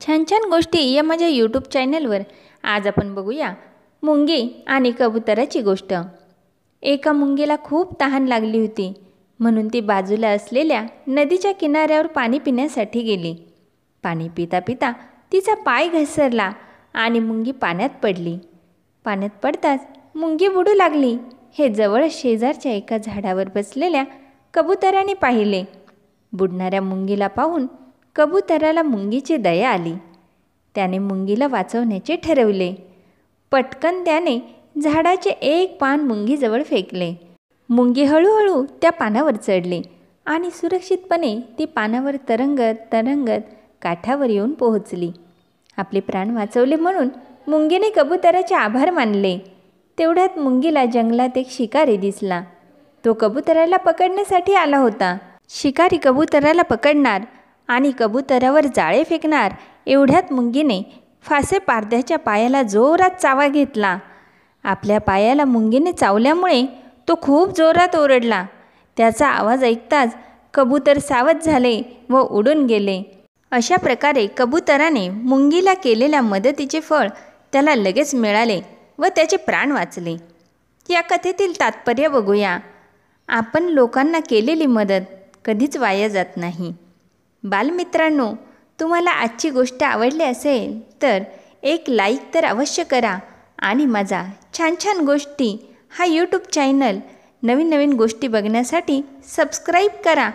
छान छान गोष्टी या माझ्या यूट्यूब चॅनलवर आज आपण बघूया मुंगी आणि कबुतराची गोष्ट एका मुंगीला खूप तहान लागली होती म्हणून ती बाजूला असलेल्या नदीच्या किनाऱ्यावर पाणी पिण्यासाठी गेली पाणी पिता पिता तिचा पाय घसरला आणि मुंगी पाण्यात पडली पाण्यात पडताच मुंगी बुडू लागली हे जवळ शेजारच्या एका झाडावर बसलेल्या कबुतराने पाहिले बुडणाऱ्या मुंगीला पाहून कबुतराला मुंगीची दया आली त्याने मुंगीला वाचवण्याचे ठरवले पटकन त्याने झाडाचे एक पान मुंगीजवळ फेकले मुंगी हळूहळू त्या पानावर चढली आणि सुरक्षितपणे ती पानावर तरंगत तरंगत काठावर येऊन पोहोचली आपले प्राण वाचवले म्हणून मुंगीने कबूतराचे आभार मानले तेवढ्यात मुंगीला जंगलात एक शिकारी दिसला तो कबुतराला पकडण्यासाठी आला होता शिकारी कबुतराला पकडणार आणि कबुतरावर जाळे फेकणार एवढ्यात मुंगीने फासे पारध्याच्या पायाला जोरात चावा घेतला आपल्या पायाला मुंगीने चावल्यामुळे तो खूप जोरात ओरडला त्याचा आवाज ऐकताच कबूतर सावध झाले व उडून गेले अशा प्रकारे कबुतराने मुंगीला केलेल्या मदतीचे फळ त्याला लगेच मिळाले व त्याचे प्राण वाचले या कथेतील तात्पर्य बघूया आपण लोकांना केलेली मदत कधीच वाया जात नाही बालमित्रांनो तुम्हाला आजची गोष्ट आवडली असेल तर एक लाईक तर अवश्य करा आणि माझा छान छान गोष्टी हा यूट्यूब चॅनल नवीन नवीन गोष्टी बघण्यासाठी सबस्क्राईब करा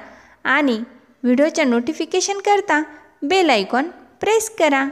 आणि व्हिडिओच्या नोटिफिकेशन करता बेल आयकॉन प्रेस करा